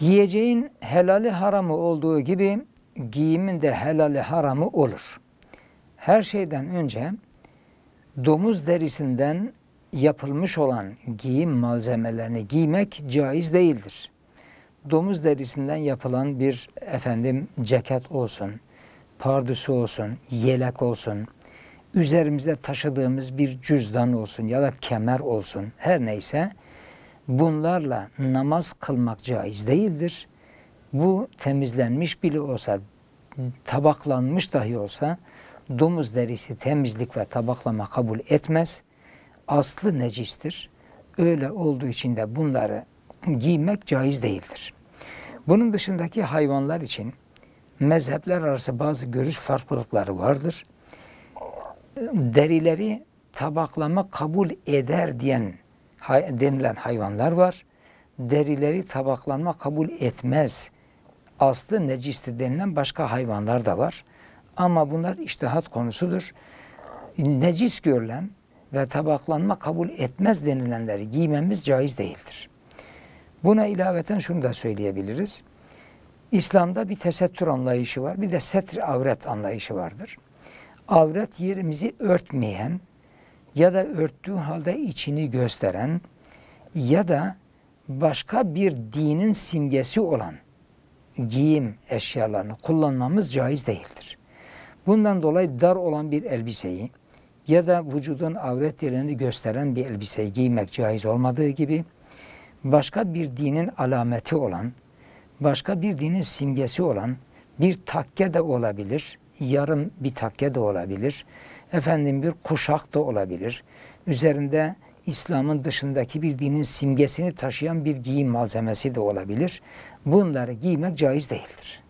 Yiyeceğin helali haramı olduğu gibi giyimin de helali haramı olur. Her şeyden önce domuz derisinden yapılmış olan giyim malzemelerini giymek caiz değildir. Domuz derisinden yapılan bir efendim ceket olsun, pardüsü olsun, yelek olsun, üzerimizde taşıdığımız bir cüzdan olsun ya da kemer olsun her neyse bunlarla namaz kılmak caiz değildir. Bu temizlenmiş bile olsa, tabaklanmış dahi olsa domuz derisi temizlik ve tabaklama kabul etmez. Aslı necistir. Öyle olduğu için de bunları giymek caiz değildir. Bunun dışındaki hayvanlar için mezhepler arası bazı görüş farklılıkları vardır. Derileri tabaklama kabul eder diyen hay, denilen hayvanlar var. Derileri tabaklanma kabul etmez. Aslı necistir denilen başka hayvanlar da var. Ama bunlar iştihat konusudur. Necis görülen ve tabaklanma kabul etmez denilenleri giymemiz caiz değildir. Buna ilaveten şunu da söyleyebiliriz. İslam'da bir tesettür anlayışı var. Bir de setr avret anlayışı vardır. Avret yerimizi örtmeyen, ya da örttüğü halde içini gösteren ya da başka bir dinin simgesi olan giyim eşyalarını kullanmamız caiz değildir. Bundan dolayı dar olan bir elbiseyi ya da vücudun avret yerini gösteren bir elbiseyi giymek caiz olmadığı gibi başka bir dinin alameti olan, başka bir dinin simgesi olan bir takke de olabilir, yarım bir takke de olabilir. Efendim bir kuşak da olabilir. Üzerinde İslam'ın dışındaki bir dinin simgesini taşıyan bir giyim malzemesi de olabilir. Bunları giymek caiz değildir.